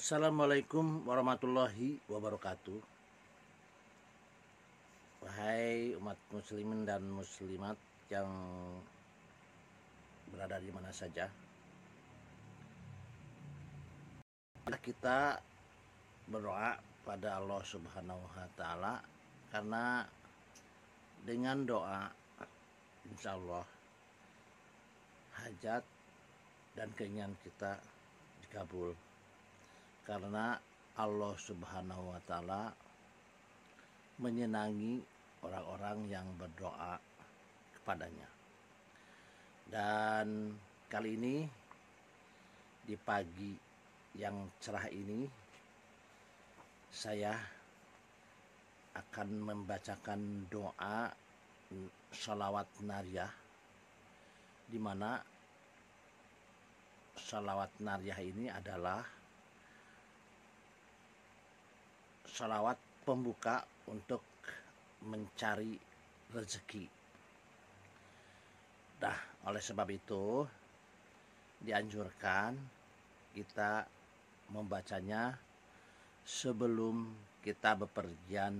Assalamualaikum warahmatullahi wabarakatuh Wahai umat muslimin dan muslimat yang berada di mana saja Kita berdoa pada Allah subhanahu wa ta'ala Karena dengan doa insya Allah hajat dan keinginan kita dikabul karena Allah Subhanahu wa taala menyenangi orang-orang yang berdoa kepadanya. Dan kali ini di pagi yang cerah ini saya akan membacakan doa salawat nariah di mana salawat nariah ini adalah sholawat pembuka untuk mencari rezeki. Nah, oleh sebab itu dianjurkan kita membacanya sebelum kita bepergian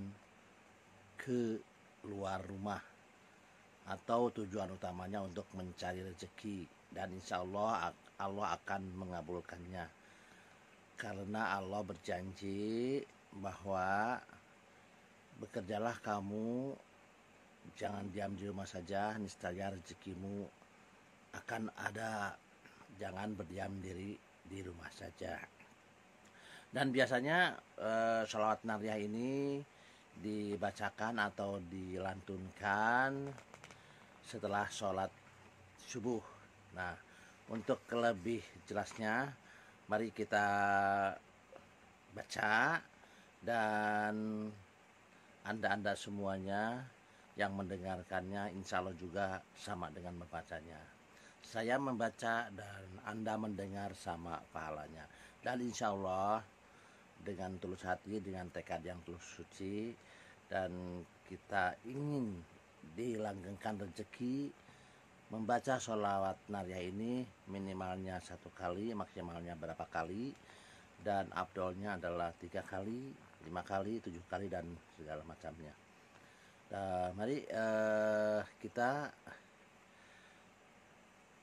ke luar rumah atau tujuan utamanya untuk mencari rezeki dan insya Allah Allah akan mengabulkannya karena Allah berjanji bahwa bekerjalah kamu jangan diam di rumah saja niscaya rezekimu akan ada jangan berdiam diri di rumah saja dan biasanya eh, sholawat nariah ini dibacakan atau dilantunkan setelah sholat subuh nah untuk lebih jelasnya mari kita baca dan Anda-Anda semuanya yang mendengarkannya insya Allah juga sama dengan membacanya. Saya membaca dan Anda mendengar sama pahalanya. Dan insya Allah dengan tulus hati, dengan tekad yang tulus suci dan kita ingin dilanggengkan rezeki membaca sholawat nariah ini minimalnya satu kali maksimalnya berapa kali dan abdolnya adalah tiga kali lima kali tujuh kali dan segala macamnya nah, mari uh, kita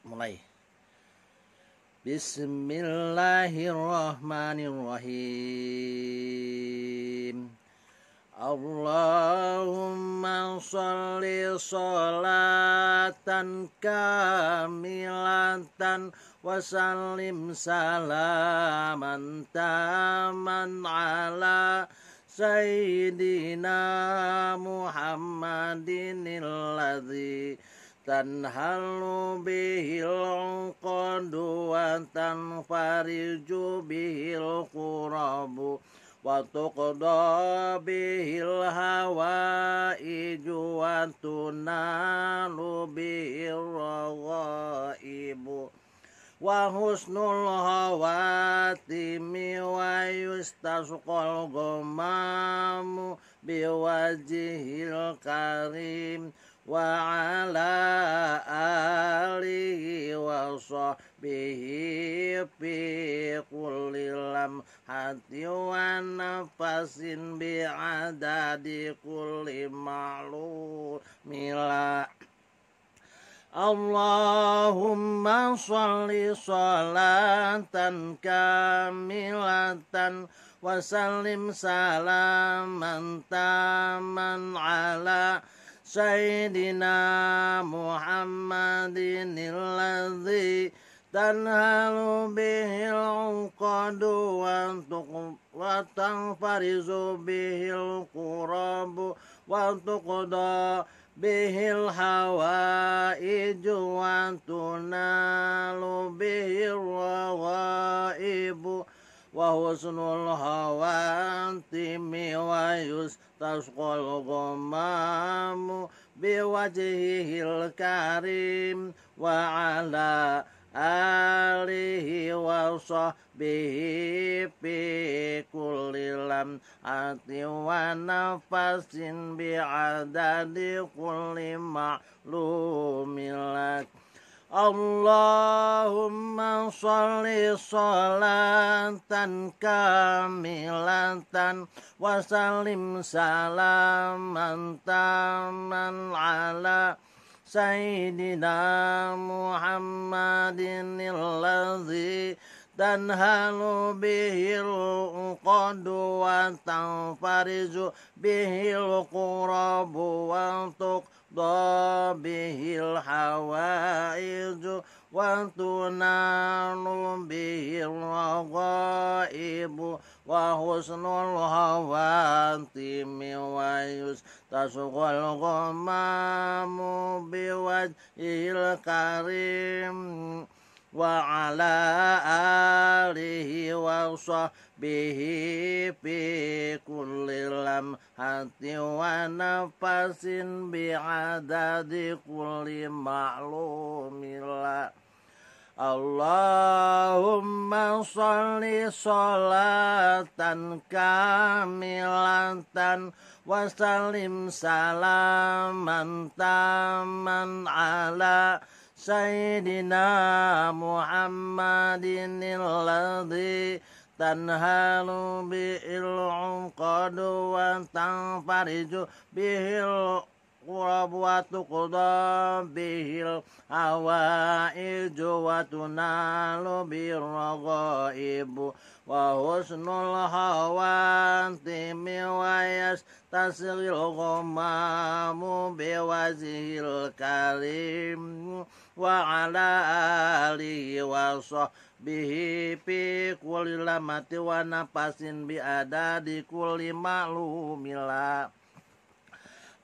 mulai Bismillahirrahmanirrahim Allahumma salli salatan kamilatan Wasallim salaman taman ala Sayyidina Muhammadin illadhi Tanhalu bihil uqadu wa kurabu Wa hawa iju wa tunalu wa husnul hawatimi wa yustasqal biwajhil karim wa ala alihi wa sahbihi fi kulli hati wa nafasin bi'adadi kulli ma'lumila Allahumma salli salatan kamilatan wa sallim salaman taman ala Sayyidina Muhammadin alladhi tanhalu bihil uqadu wa tanfarizu bihil qurabu wa tuqda bihil hawa iju antuna lu bihil ibu wahusnul hawa antimi wa yustasqal gomamu biwajihil karim wa ala alihi wa sahbihi fi kulli lam ati wa nafasin bi adadi kulli ma'lumilak Allahumma sholli sholatan kamilatan wa salim salaman taman ala Sayyidina Muhammadinilazim dan halu bihil kau dua tanpa bihil kurobu untuk babi hilhawa rizu. وتنال به الرغائب وحسن الخواتم ويستسقى الغمام بوجهه الكريم وعلى آله وصحبه في كل لمحة ونفس بعدد كل معلوم Allahumma salli salatan kamilatan wa salim salaman taman ala Sayyidina Muhammadin alladhi tanhalu bi'il uqadu wa tanfariju bihil أقرب وتقضى به الحوائج وتنال بالرغائب وحسن الخواتم ويستسقي الغمام بوجه الكريم وعلى آله وصحبه في كل لمة ونفس بأداد كل معلوم لا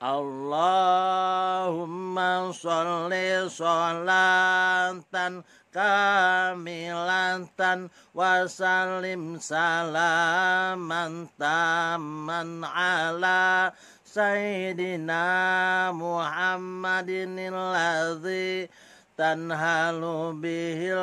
Allahumma sholli sholatan kamilatan wasalim salim salaman taman ala Sayyidina Muhammadin tanhalu bihil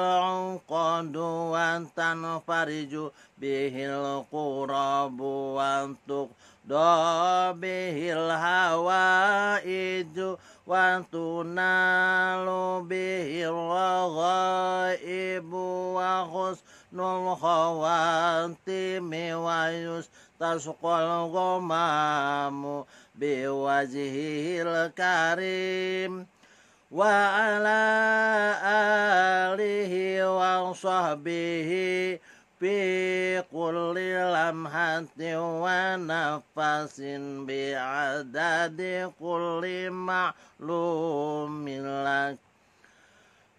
uqadu wa tanfariju bihil qurabu wa tuqdo bihil hawaiju wa tunalu bihil raghaibu wa khusnul khawatimi wa yus tasqal karim وعلى آله وصحبه بكل لمحة ونفس بعدد كل معلوم لك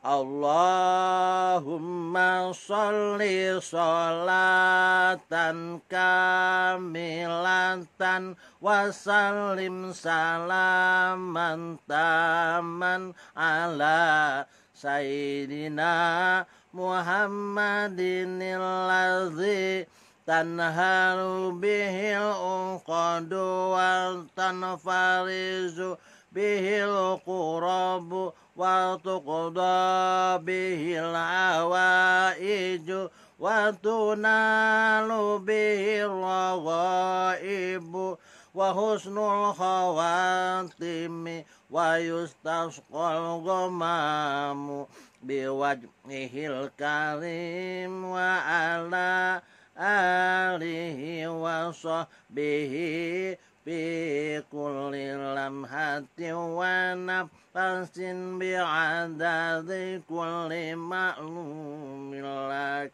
Allahumma salli salatan kami salawatan wasalim salaman taman ala Sayyidina Muhammadin alladzi tanhalu bihil uqadu wa tanfarizu bihil qurabu wa tuqda bihil awaiju وتنال به الرغائب وحسن الخواتم ويستسقى الغمام بوجهه الكريم وعلى آله وصحبه بكل لمحة ونفس بعدد كل معلوم لك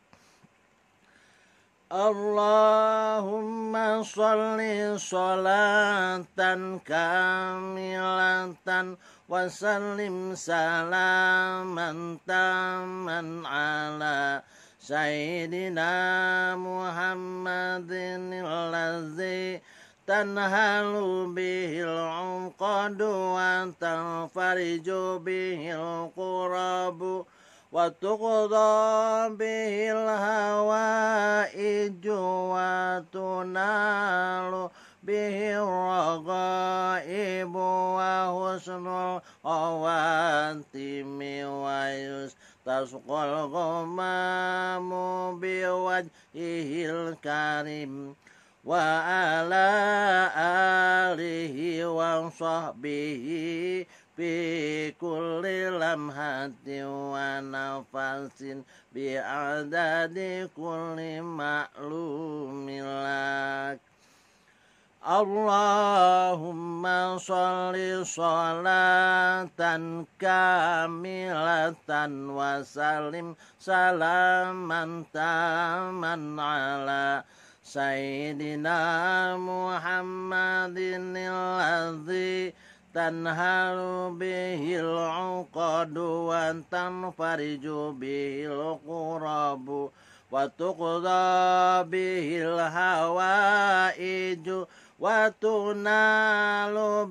Allahumma salli salatan kamilatan wa sallim salaman taman ala sayyidina Muhammadin allazi tanhalu bihil umqadu wa tanfariju bihil qurabu hawai وتقضى به الهوائج awanti به الرغائب وحسن الخواتم ويستسقى karim, Wa ala alihi آله وصحبه fi kulli lamhati wa nafasin bi adadi kulli ma'lumilak Allahumma sholli sholatan kamilatan wa salim salaman taman ala Sayyidina Muhammadin alladhi tanhalu bihil uqadu wan tanfariju bihil qurabu wa tuqda bihil hawaiju wa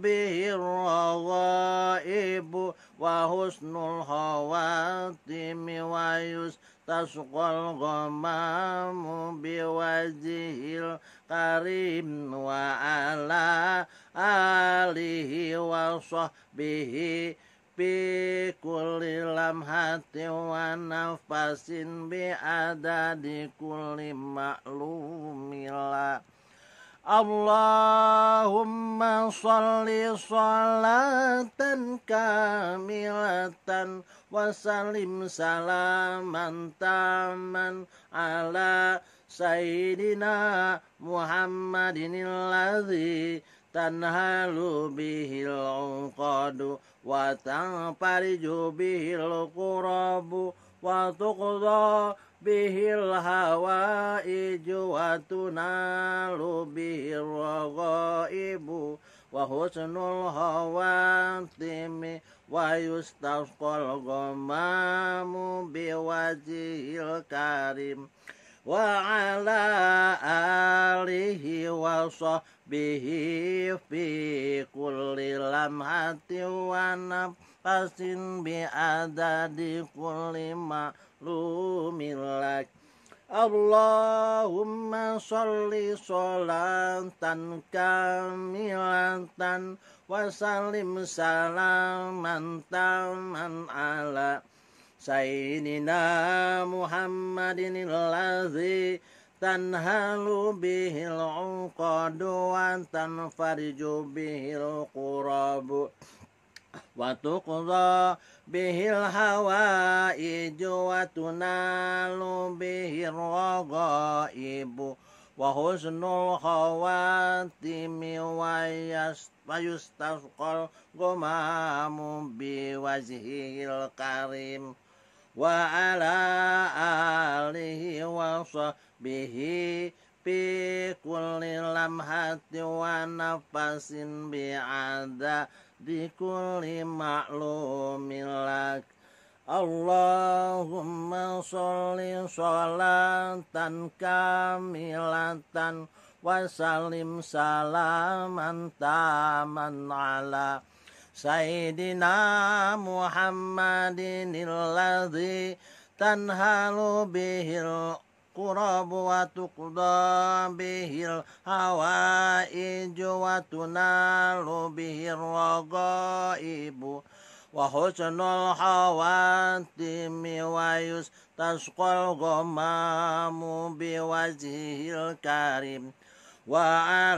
bihil ragaibu wa hawatimi wa تسقى الغمام بوجهه الكريم وعلى آله وصحبه بكل لمحة ونفس بعدد كل معلوم لا Allahumma salli salatan kamilatan Wasalim salim salaman taman ala sayyidina Muhammadin alladhi tanhalu bihil uqadu wa tanpariju bihil qurabu wa tuqda bihil hawa ijuwatuna bihir ibu wa husnul timi wa yustasqal gomamu biwajihil karim wa ala alihi wa sahbihi fi kulli lamhati wa nafasin bi adadi kulli ma'lumin Allahumma salli salatan kamilatan wa salim salaman taman ala Sayyidina Muhammadin Lazi Tanhalu bihil uqadu wa tanfariju bihil qurabu Wa tuqza bihil hawaiju wa tunalu bihil ragaibu Wa husnul khawatimi wa gumamu biwajhihil karim wa ala alihi wa sahbihi bi kulli lamhati wa nafasin di kulli ma'lumin Allahumma sholli sholatan kamilatan wa salim salaman taman ala Sayyidina Muhammadin Al-Ladhi Tanhalu bihil Kurabu wa tuqda Bihil Hawa iju wa Bihil raga ibu Wa husnul hawa Timi wa yus gomamu Bi karim Wa